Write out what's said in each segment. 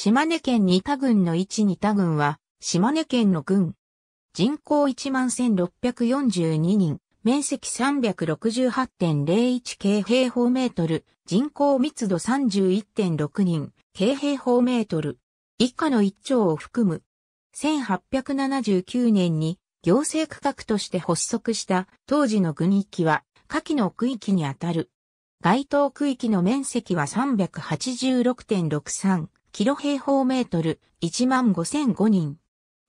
島根県仁田郡の一仁田郡は、島根県の郡。人口11,642人、面積368.01京平方メートル、人口密度31.6人、京平方メートル。以下の一町を含む。1879年に行政区画として発足した当時の郡域は下記の区域にあたる。該当区域の面積は386.63キロ平方メートル1万5005人。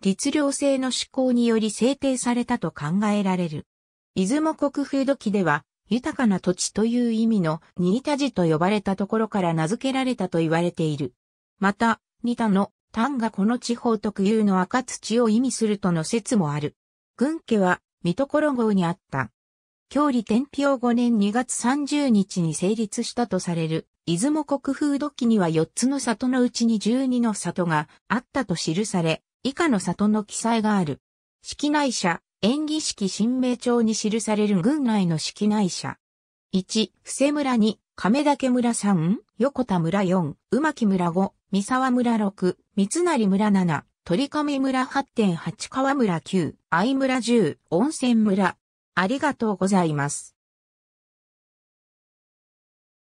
律令制の施行により制定されたと考えられる。出雲国風土記では、豊かな土地という意味の新田寺と呼ばれたところから名付けられたと言われている。また、新田の丹がこの地方特有の赤土を意味するとの説もある。軍家は、見所号にあった。郷里天平5年2月30日に成立したとされる出雲国風土記には4つの里のうちに12の里があったと記され、以下の里の記載がある。式内社、演技式新名帳に記される軍内の式内社。1、伏せ村2、亀岳村3、横田村4、うまき村5、三沢村6、三成村7、鳥亀村8.8川村9、愛村10、温泉村。ありがとうございます。